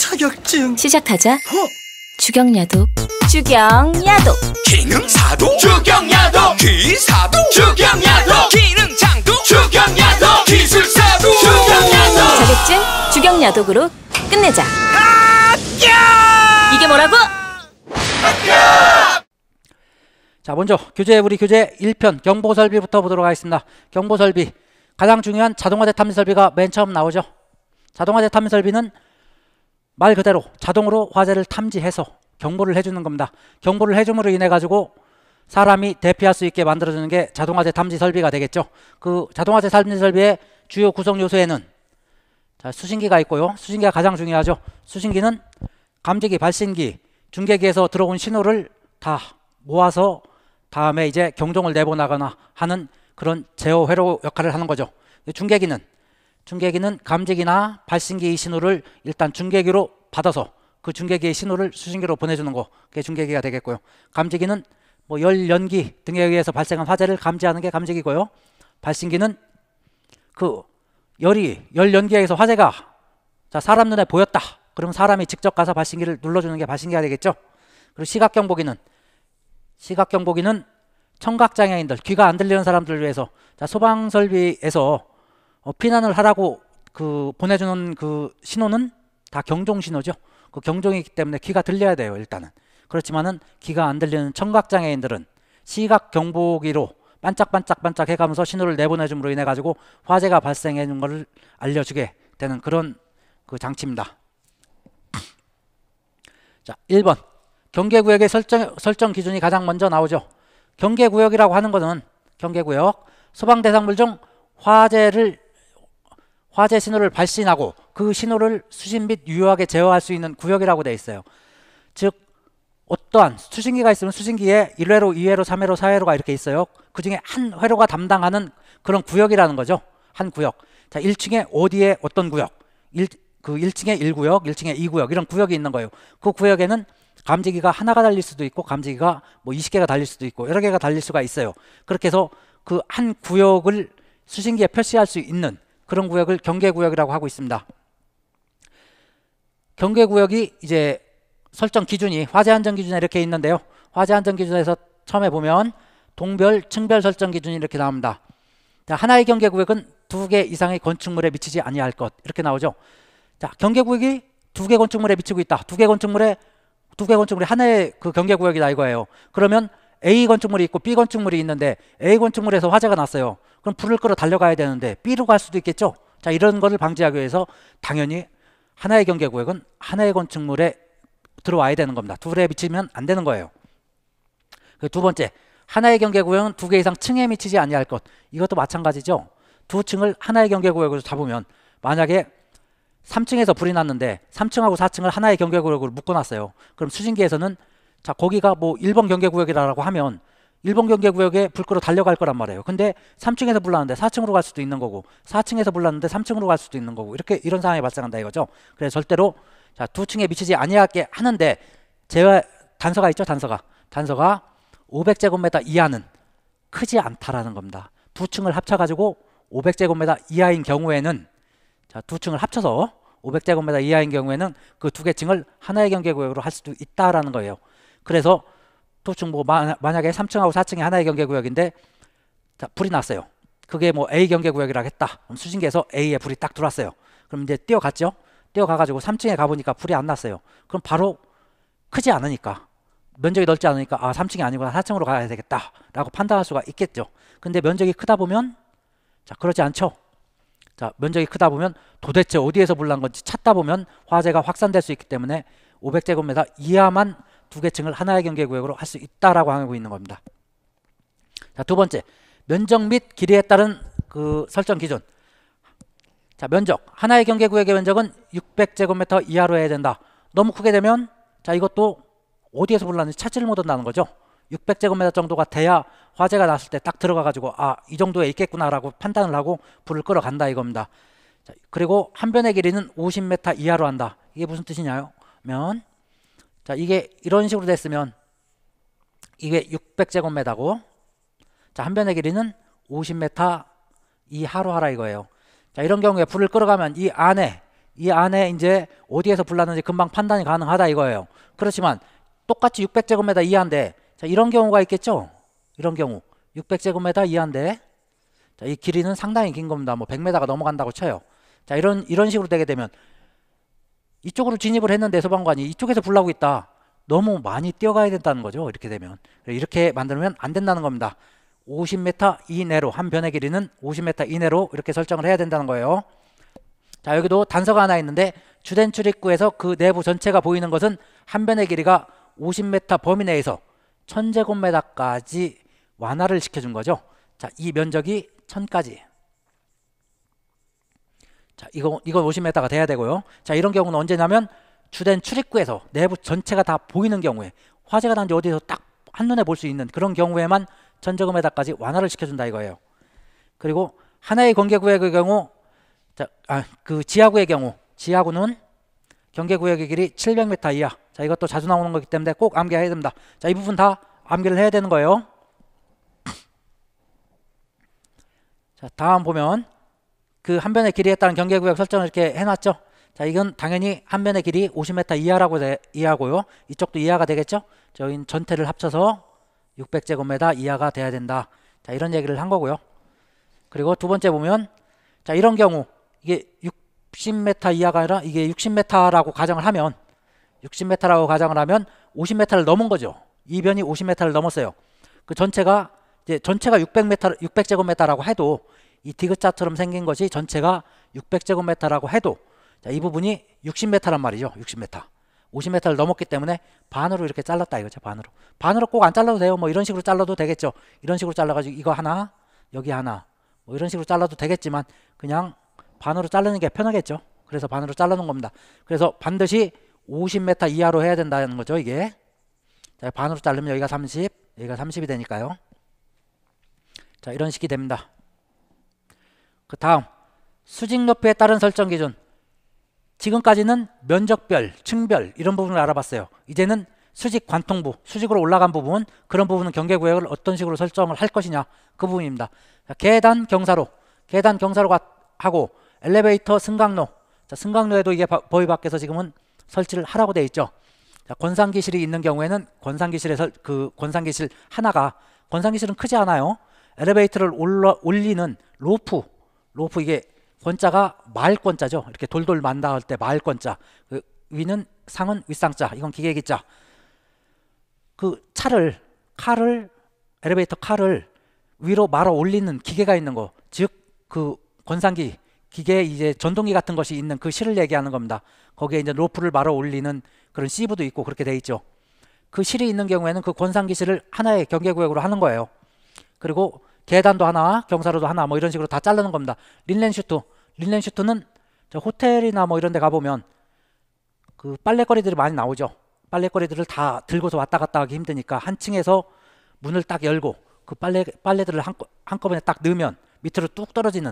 자격증 시작하자 허! 어? 주경야독 주경야독 기능사도 주경야독 기사도 주경야독 기능장도 주경야독 기술사도 주경야독 자격증 주경야독으로 끝내자 이게 뭐라고? 자 먼저 교재 우리 교재 1편 경보설비부터 보도록 하겠습니다 경보설비 가장 중요한 자동화 대탐민 설비가 맨 처음 나오죠 자동화 대탐민 설비는 말 그대로 자동으로 화재를 탐지해서 경보를 해주는 겁니다. 경보를 해줌으로 인해 가지고 사람이 대피할 수 있게 만들어주는 게 자동화재 탐지 설비가 되겠죠. 그 자동화재 탐지 설비의 주요 구성 요소에는 자, 수신기가 있고요. 수신기가 가장 중요하죠. 수신기는 감지기, 발신기, 중계기에서 들어온 신호를 다 모아서 다음에 이제 경종을 내보나거나 하는 그런 제어 회로 역할을 하는 거죠. 중계기는 중계기는 감지기나 발신기 신호를 일단 중계기로 받아서 그 중계기의 신호를 수신기로 보내주는 거 그게 중계기가 되겠고요. 감지기는 뭐 열 연기 등에 의해서 발생한 화재를 감지하는 게 감지기고요. 발신기는 그 열이 열 연기에서 화재가 자 사람 눈에 보였다. 그럼 사람이 직접 가서 발신기를 눌러주는 게 발신기가 되겠죠. 그리고 시각 경보기는 시각 경보기는 청각 장애인들 귀가 안 들리는 사람들을 위해서 자 소방 설비에서 어, 피난을 하라고 그 보내주는 그 신호는 다 경종 신호죠. 그 경종이기 때문에 귀가 들려야 돼요, 일단은. 그렇지만은 귀가 안 들리는 청각 장애인들은 시각 경보기로 반짝반짝반짝 해가면서 신호를 내보내줌으로 인해 가지고 화재가 발생해 있는 것을 알려주게 되는 그런 그 장치입니다. 자, 1번 경계구역의 설정, 설정 기준이 가장 먼저 나오죠. 경계구역이라고 하는 것은 경계구역 소방대상물 중 화재를 화재 신호를 발신하고 그 신호를 수신 및 유효하게 제어할 수 있는 구역이라고 되어 있어요. 즉 어떠한 수신기가 있으면 수신기에 1회로, 2회로, 3회로, 4회로가 이렇게 있어요. 그 중에 한 회로가 담당하는 그런 구역이라는 거죠. 한 구역. 자, 1층에 어디에 어떤 구역. 1, 그 1층에 1구역, 1층에 2구역 이런 구역이 있는 거예요. 그 구역에는 감지기가 하나가 달릴 수도 있고 감지기가 뭐 20개가 달릴 수도 있고 여러 개가 달릴 수가 있어요. 그렇게 해서 그 한 구역을 수신기에 표시할 수 있는 그런 구역을 경계구역이라고 하고 있습니다. 경계구역이 이제 설정 기준이 화재 안전 기준에 이렇게 있는데요. 화재 안전 기준에서 처음에 보면 동별, 층별 설정 기준이 이렇게 나옵니다. 하나의 경계구역은 두 개 이상의 건축물에 미치지 아니할 것 이렇게 나오죠. 자, 경계구역이 두 개 건축물에 미치고 있다. 두 개 건축물에 두 개 건축물이 하나의 그 경계구역이다 이거예요. 그러면 A 건축물이 있고 B 건축물이 있는데 A 건축물에서 화재가 났어요. 그럼 불을 끌어 달려가야 되는데 B로 갈 수도 있겠죠. 자 이런 것을 방지하기 위해서 당연히 하나의 경계구역은 하나의 건축물에 들어와야 되는 겁니다. 둘에 비치면안 되는 거예요. 그 두 번째, 하나의 경계구역은 두 개 이상 층에 미치지 아니할 것. 이것도 마찬가지죠. 두 층을 하나의 경계구역으로 잡으면 만약에 3층에서 불이 났는데 3층하고 4층을 하나의 경계구역으로 묶어놨어요. 그럼 수증기에서는 자 거기가 뭐 1번 경계구역이라고 하면 1번 경계구역에 불끄러 달려갈 거란 말이에요. 근데 3층에서 불났는데 4층으로 갈 수도 있는 거고 4층에서 불났는데 3층으로 갈 수도 있는 거고 이렇게 이런 상황이 발생한다 이거죠. 그래서 절대로 자, 2 층에 미치지 아니하게 하는데 제가 단서가 있죠. 단서가. 단서가 500제곱미터 이하는 크지 않다라는 겁니다. 2 층을 합쳐 가지고 500제곱미터 이하인 경우에는 자, 2 층을 합쳐서 500제곱미터 이하인 경우에는 그 두 개 층을 하나의 경계구역으로 할 수도 있다라는 거예요. 그래서 토층 뭐 만약에 3층하고 4층이 하나의 경계 구역인데 자, 불이 났어요. 그게 뭐 A 경계 구역이라 했다. 그럼 수신기에서 A에 불이 딱 들어왔어요. 그럼 이제 뛰어갔죠. 뛰어가가지고 3층에 가보니까 불이 안 났어요. 그럼 바로 크지 않으니까 면적이 넓지 않으니까 아 3층이 아니구나 4층으로 가야 되겠다라고 판단할 수가 있겠죠. 근데 면적이 크다 보면 자 그렇지 않죠. 자 면적이 크다 보면 도대체 어디에서 불난 건지 찾다 보면 화재가 확산될 수 있기 때문에 500제곱미터 이하만 두 계층을 하나의 경계 구역으로 할 수 있다라고 하고 있는 겁니다. 자, 두 번째. 면적 및 길이에 따른 그 설정 기준. 자, 면적. 하나의 경계 구역의 면적은 600제곱미터 이하로 해야 된다. 너무 크게 되면 자, 이것도 어디에서 불났는지 찾지를 못한다는 거죠. 600제곱미터 정도가 돼야 화재가 났을 때 딱 들어가 가지고 아, 이 정도에 있겠구나라고 판단을 하고 불을 끌어간다 이겁니다. 자, 그리고 한 변의 길이는 50m 이하로 한다. 이게 무슨 뜻이냐면 자, 이게 이런 식으로 됐으면 이게 600제곱미터고 자, 한 변의 길이는 50m 이 하루하라 이거예요. 자, 이런 경우에 불을 끌어가면 이 안에 이 안에 이제 어디에서 불났는지 금방 판단이 가능하다 이거예요. 그렇지만 똑같이 600제곱미터 이하인데 자, 이런 경우가 있겠죠? 이런 경우 600제곱미터 이하인데 자, 이 길이는 상당히 긴 겁니다. 뭐 100m가 넘어간다고 쳐요. 자, 이런 이런 식으로 되게 되면 이쪽으로 진입을 했는데 소방관이 이쪽에서 불나고 있다. 너무 많이 뛰어가야 된다는 거죠. 이렇게 되면 이렇게 만들면 안 된다는 겁니다. 50m 이내로 한 변의 길이는 50m 이내로 이렇게 설정을 해야 된다는 거예요. 자 여기도 단서가 하나 있는데 주된 출입구에서 그 내부 전체가 보이는 것은 한 변의 길이가 50m 범위 내에서 천0 0 0제곱미터까지 완화를 시켜준 거죠. 자이 면적이 천까지 자, 이거 이거 50m가 돼야 되고요. 자, 이런 경우는 언제냐면 주된 출입구에서 내부 전체가 다 보이는 경우에 화재가 난지 어디서 딱 한눈에 볼 수 있는 그런 경우에만 전자금 에다까지 완화를 시켜준다 이거예요. 그리고 하나의 경계구역의 경우 자, 아, 그 지하구의 경우 지하구는 경계구역의 길이 700m 이하 자 이것도 자주 나오는 거기 때문에 꼭 암기해야 됩니다. 자이 부분 다 암기를 해야 되는 거예요. 자 다음 보면 그한 변의 길이에 따른 경계구역 설정을 이렇게 해놨죠. 자, 이건 당연히 한 변의 길이 50m 이하라고 되, 이하고요. 이쪽도 이하가 되겠죠. 저희는 전체를 합쳐서 600제곱미터 이하가 돼야 된다. 자, 이런 얘기를 한 거고요. 그리고 두 번째 보면 자, 이런 경우 이게 60m 이하가 아니라 이게 60m라고 가정을 하면 60m라고 가정을 하면 50m를 넘은 거죠. 이 변이 50m를 넘었어요. 그 전체가 이제 전체가 600m 600제곱미터라고 해도 이 디귿자처럼 생긴 것이 전체가 600제곱미터라고 해도 자, 이 부분이 60m란 말이죠. 60m. 50m를 넘었기 때문에 반으로 이렇게 잘랐다 이거죠. 반으로. 반으로 꼭 안 잘라도 돼요. 뭐 이런 식으로 잘라도 되겠죠. 이런 식으로 잘라가지고 이거 하나, 여기 하나, 뭐 이런 식으로 잘라도 되겠지만 그냥 반으로 자르는 게 편하겠죠. 그래서 반으로 잘라놓은 겁니다. 그래서 반드시 50m 이하로 해야 된다는 거죠. 이게 자, 반으로 자르면 여기가 30, 여기가 30이 되니까요. 자 이런 식이 됩니다. 그 다음 수직 높이에 따른 설정 기준 지금까지는 면적별, 층별 이런 부분을 알아봤어요. 이제는 수직 관통부, 수직으로 올라간 부분 그런 부분은 경계구역을 어떤 식으로 설정을 할 것이냐 그 부분입니다. 계단 경사로, 계단 경사로 하고 엘리베이터 승강로, 자, 승강로에도 이게 보위 밖에서 지금은 설치를 하라고 되어 있죠. 자, 권상기실이 있는 경우에는 권상기실에서 그 권상기실 하나가 권상기실은 크지 않아요. 엘리베이터를 올라, 올리는 로프 로프 이게 권자가 말권자죠. 이렇게 돌돌 만다 할 때 말권자. 그 위는 상은 윗상자. 이건 기계기자. 그 차를 칼을 엘리베이터 칼을 위로 말아 올리는 기계가 있는 거. 즉 그 권상기 기계 이제 전동기 같은 것이 있는 그 실을 얘기하는 겁니다. 거기에 이제 로프를 말아 올리는 그런 시브도 있고 그렇게 돼 있죠. 그 실이 있는 경우에는 그 권상기 실을 하나의 경계구역으로 하는 거예요. 그리고 계단도 하나, 경사로도 하나 뭐 이런 식으로 다 자르는 겁니다. 린렌슈트린렌슈트는저 호텔이나 뭐 이런 데 가보면 그 빨래거리들이 많이 나오죠. 빨래거리들을 다 들고서 왔다 갔다 하기 힘드니까 한 층에서 문을 딱 열고 그 빨래 빨래들을 한꺼, 한꺼번에 딱 넣으면 밑으로 뚝 떨어지는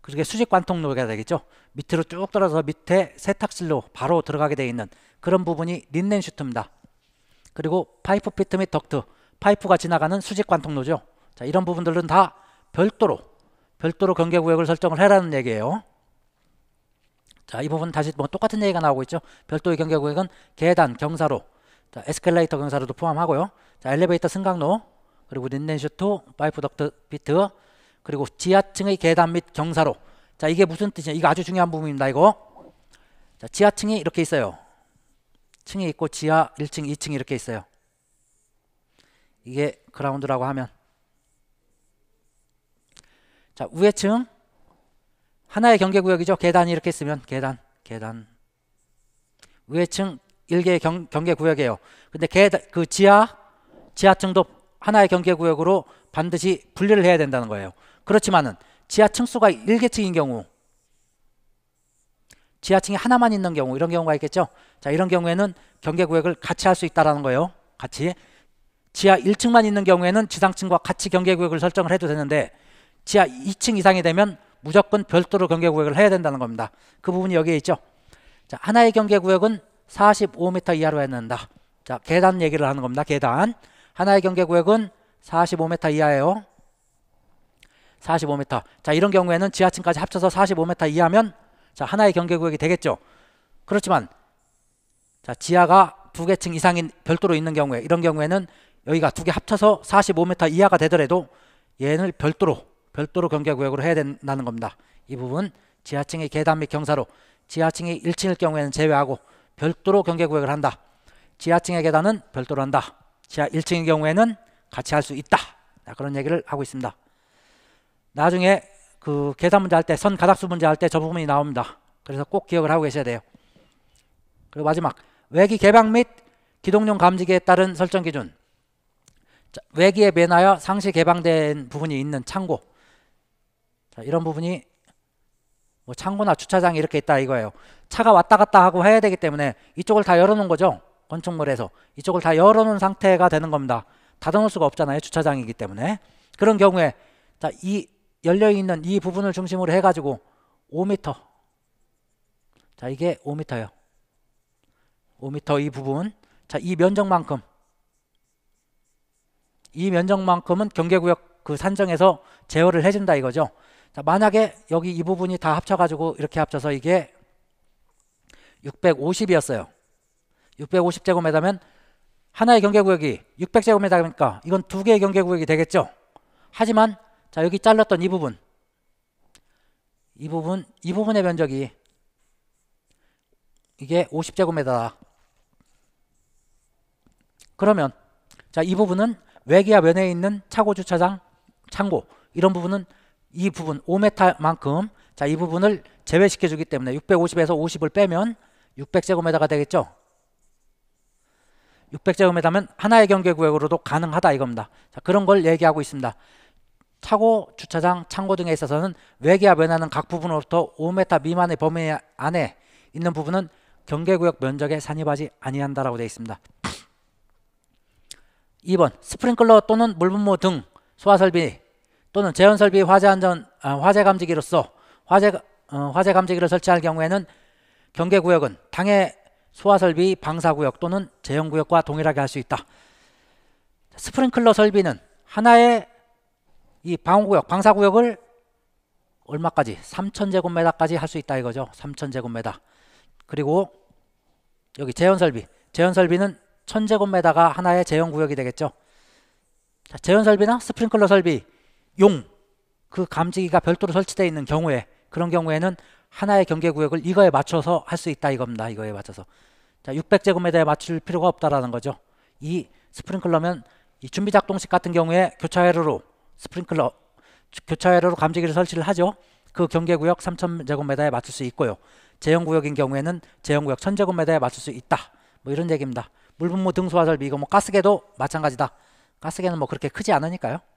그게 수직 관통로가 되겠죠. 밑으로 쭉 떨어져서 밑에 세탁실로 바로 들어가게 되어 있는 그런 부분이 린넨슈트입니다. 그리고 파이프 피트및 덕트, 파이프가 지나가는 수직 관통로죠. 자, 이런 부분들은 다 별도로 별도로 경계 구역을 설정을 해라는 얘기예요. 자, 이 부분 다시 뭐 똑같은 얘기가 나오고 있죠. 별도의 경계 구역은 계단, 경사로, 자, 에스컬레이터 경사로도 포함하고요. 자, 엘리베이터 승강로, 그리고 린넨슈트, 파이프 덕트 비트, 그리고 지하층의 계단 및 경사로. 자, 이게 무슨 뜻이냐? 이거 아주 중요한 부분입니다. 이거. 자, 지하층이 이렇게 있어요. 층이 있고 지하 1층, 2층 이렇게 있어요. 이게 그라운드라고 하면 자, 우회층 하나의 경계 구역이죠. 계단이 이렇게 있으면 계단, 계단. 우회층 일개의 경, 경계 구역이에요. 근데 계단 그 지하 지하층도 하나의 경계 구역으로 반드시 분리를 해야 된다는 거예요. 그렇지만은 지하층 수가 일계층인 경우 지하층이 하나만 있는 경우 이런 경우가 있겠죠. 자, 이런 경우에는 경계 구역을 같이 할 수 있다라는 거예요. 같이 지하 1층만 있는 경우에는 지상층과 같이 경계 구역을 설정을 해도 되는데 지하 2층 이상이 되면 무조건 별도로 경계구역을 해야 된다는 겁니다. 그 부분이 여기에 있죠. 자, 하나의 경계구역은 45m 이하로 해야 된다. 자, 계단 얘기를 하는 겁니다. 계단. 하나의 경계구역은 45m 이하예요. 45m. 자, 이런 경우에는 지하층까지 합쳐서 45m 이하면 자, 하나의 경계구역이 되겠죠. 그렇지만 자, 지하가 두개층 이상인 별도로 있는 경우에 이런 경우에는 여기가 두 개 합쳐서 45m 이하가 되더라도 얘는 별도로 별도로 경계구역으로 해야 된다는 겁니다. 이 부분 지하층의 계단 및 경사로 지하층이 1층일 경우에는 제외하고 별도로 경계구역을 한다. 지하층의 계단은 별도로 한다. 지하 1층인 경우에는 같이 할 수 있다. 그런 얘기를 하고 있습니다. 나중에 그 계산 문제 할 때 선 가닥수 문제 할 때 저 부분이 나옵니다. 그래서 꼭 기억을 하고 계셔야 돼요. 그리고 마지막 외기 개방 및 기동용 감지기에 따른 설정 기준. 외기에 매나여 상시 개방된 부분이 있는 창고 자, 이런 부분이 뭐 창고나 주차장이 이렇게 있다 이거예요. 차가 왔다 갔다 하고 해야 되기 때문에 이쪽을 다 열어놓은 거죠. 건축물에서 이쪽을 다 열어놓은 상태가 되는 겁니다. 닫아놓을 수가 없잖아요. 주차장이기 때문에 그런 경우에 자, 이 열려 있는 이 부분을 중심으로 해가지고 5m 자 이게 5m예요. 5m 이 부분 자 이 면적만큼 이 면적만큼은 경계구역 그 산정에서 제어를 해준다 이거죠. 자, 만약에 여기 이 부분이 다 합쳐가지고 이렇게 합쳐서 이게 650이었어요. 650제곱미터면 하나의 경계구역이 600제곱미터니까 이건 두 개의 경계구역이 되겠죠. 하지만 자 여기 잘랐던 이 부분 이 부분 이 부분의 면적이 이게 50제곱미터다. 그러면 자 이 부분은 외기와 면에 있는 차고 주차장 창고 이런 부분은 이 부분 5m만큼 자 이 부분을 제외시켜 주기 때문에 650에서 50을 빼면 600제곱미터가 되겠죠 600제곱미터면 하나의 경계구역으로도 가능하다 이겁니다 자 그런 걸 얘기하고 있습니다 차고, 주차장, 창고 등에 있어서는 외계와 변하는각 부분으로부터 5m 미만의 범위 안에 있는 부분은 경계구역 면적에 산입하지 아니한다라고 되어 있습니다 2번 스프링클러 또는 물분모 등 소화설비 또는 재원 설비 화재 안전 아, 화재 감지기로서 화재 어, 화재 감지기를 설치할 경우에는 경계 구역은 당해 소화 설비 방사 구역 또는 재형 구역과 동일하게 할 수 있다. 스프링클러 설비는 하나의 이 방호 구역, 방사 구역을 얼마까지? 3천 제곱미터까지 할 수 있다 이거죠. 3천 제곱미터. 그리고 여기 재현 설비. 재현 설비는 천 제곱미터가 하나의 재현 구역이 되겠죠. 자, 재현 설비나 스프링클러 설비 용, 그 감지기가 별도로 설치되어 있는 경우에 그런 경우에는 하나의 경계구역을 이거에 맞춰서 할 수 있다 이겁니다. 이거에 맞춰서. 자, 600제곱미터에 맞출 필요가 없다라는 거죠. 이 스프링클러면 이 준비 작동식 같은 경우에 교차 회로로 스프링클러 교차 회로로 감지기를 설치를 하죠. 그 경계구역 3000제곱미터에 맞출 수 있고요. 제형 구역인 경우에는 제형 구역 1000제곱미터에 맞출 수 있다. 뭐 이런 얘기입니다. 물분모 등수화 설비 이거 뭐 가스계도 마찬가지다. 가스계는 뭐 그렇게 크지 않으니까요.